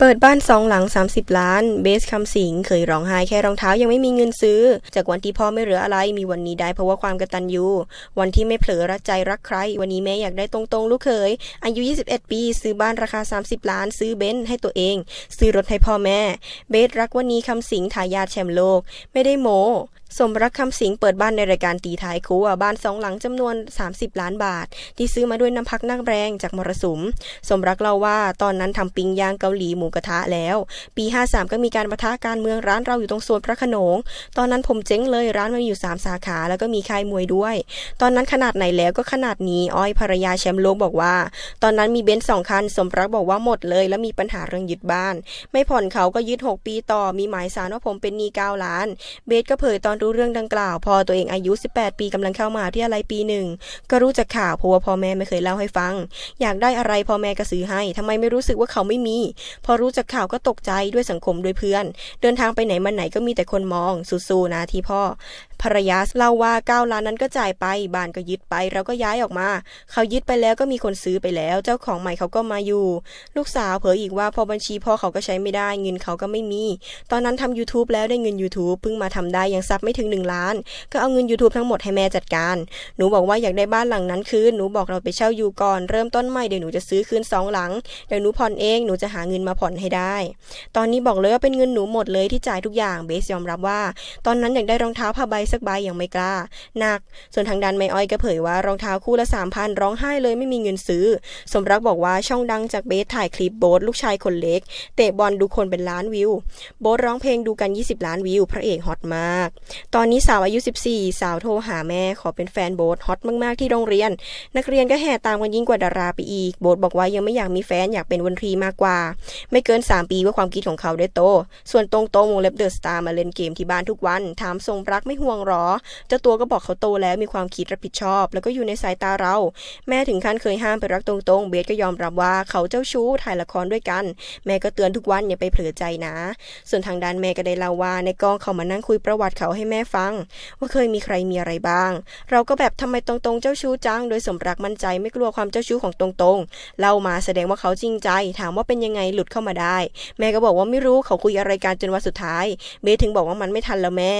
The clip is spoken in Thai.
เปิดบ้านสองหลัง 30 ล้าน เบสคำสิงเคยร้องไห้แค่รองเท้ายังไม่มีเงินซื้อ จากวันที่พ่อไม่เหลืออะไร มีวันนี้ได้เพราะว่าความกระตันยูวันที่ไม่เผลอรักใจรักใคร วันนี้แม่อยากได้ตรงๆ ลูกเขยอายุ21 ปี ซื้อบ้านราคา 30 ล้าน ซื้อเบนซ์ให้ตัวเอง ซื้อรถให้พ่อแม่ เบสรักวันนี้คำสิงทายาทแชมป์โลก ไม่ได้โมสมรักคำสิงเปิดบ้านในรายการตีท้ายคู่บ้านสองหลังจำนวน 30 ล้านบาท ที่ซื้อมาด้วยน้ำพักนักแรงจากมรสุม สมรักเล่าว่าตอนนั้นทำปิ้งย่างเกาหลีหมูกระทะแล้ว ปี 53 ก็มีการประทะการเมืองร้านเราอยู่ตรงส่วนพระขนง ตอนนั้นผมเจ๊งเลยร้านมันอยู่ 3 สาขาแล้วก็มีค่ายมวยด้วย ตอนนั้นขนาดไหนแล้วก็ขนาดนี้อ้อยภรรยาแชมป์โลกบอกว่า ตอนนั้นมีเบนซ์สองคัน สมรักบอกว่าหมดเลย แล้วมีปัญหาเรื่องยึดบ้าน ไม่ผ่อนเขาก็ยึด6 ปีต่อมีหมายสารว่าผมเป็นหนี้าล้าน เบสก็เผยตอนรู้เรื่องดังกล่าว พอตัวเองอายุ 18 ปีกำลังเข้ามหาวิทยาลัยปีหนึ่ง ก็รู้จากข่าวเพราะว่าพ่อแม่ไม่เคยเล่าให้ฟังอยากได้อะไรพ่อแม่ก็ซื้อให้ ทำไมไม่รู้สึกว่าเขาไม่มี พอรู้จากข่าวก็ตกใจด้วยสังคมด้วยเพื่อน เดินทางไปไหนมาไหนก็มีแต่คนมองสู้ๆนะที่พ่อภรรยาเล่าว่า 9 ล้านนั้นก็จ่ายไปบ้านก็ยึดไปเราก็ย้ายออกมา เขายึดไปแล้วก็มีคนซื้อไปแล้ว เจ้าของใหม่เขาก็มาอยู่ ลูกสาวเผยอีกว่าพอบัญชีพ่อเขาก็ใช้ไม่ได้ เงินเขาก็ไม่มี ตอนนั้นทำ YouTube แล้วได้เงิน YouTube เพิ่งมาทำได้ยังซับไม่ถึง 1 ล้าน ก็เอาเงิน YouTube ทั้งหมดให้แม่จัดการหนูบอกว่าอยากได้บ้านหลังนั้น คืนหนูบอกเราไปเช่าอยู่ก่อนเริ่มต้นใหม่เดี๋ยวหนูจะซื้อคืน 2 หลังเดี๋ยวหนูผ่อนเองหนูจะหาเงินมาผ่อนให้ได้ ตอนนี้บอกเลยว่าเป็นเงินหนูหมดเลยที่จ่ายทุกอย่างเบสยอมรับว่า ตอนนั้นอยากได้รองเท้าผ้าใบสักใบยังไม่กล้าหนัก ส่วนทางด้านไม่อ้อยก็เผยว่ารองเท้าคู่ละสามพันร้องไห้เลยไม่มีเงินซื้อ สมรักบอกว่าช่องดังจากเบสถ่ายคลิปโบสลูกชายคนเล็ก เตะบอลดูคนเป็นล้านวิว โบสร้องเพลงดูกัน 20 ล้านวิว พระเอกฮอตมาก ตอนนี้สาวอายุ 14 สาวโทรหาแม่ ขอเป็นแฟนโบสฮอตมากๆที่โรงเรียนนักเรียนก็แห่ตามกันยิ่งกว่าดาราไปอีก โบสบอกว่ายังไม่อยากมีแฟนอยากเป็นวันรีมากกว่า ไม่เกิน 3 ปีว่าความคิดของเขาได้โต ส่วนตรงโตวงเล็บเดอะสตาร์มาเล่นเกมที่บ้านทุกวันถามทรงรักไม่ห่วงองหรอเจ้าตัวก็บอกเขาโตแล้วมีความคิดรับผิดชอบแล้วก็อยู่ในสายตาเราแม่ถึงขั้นเคยห้ามไปรักตรงๆเบสก็ยอมรับว่าเขาเจ้าชู้ถ่ายละครด้วยกัน แม่ก็เตือนทุกวันอย่าไปเผลอใจนะ ส่วนทางด้านแม่ก็ได้เล่าว่า ในกองเขามานั่งคุยประวัติเขาให้แม่ฟัง ว่าเคยมีใครมีอะไรบ้าง เราก็แบบทำไมตรงๆเจ้าชู้จังโดยสมรักมั่นใจไม่กลัวความเจ้าชู้ของตรงๆเล่ามาแสดงว่าเขาจริงใจถามว่าเป็นยังไงหลุดเข้ามาได้ แม่ก็บอกว่าไม่รู้เขาคุยอะไรกันจนวันสุดท้ายเบสถึงบอกว่ามันไม่ทันแล้วแม่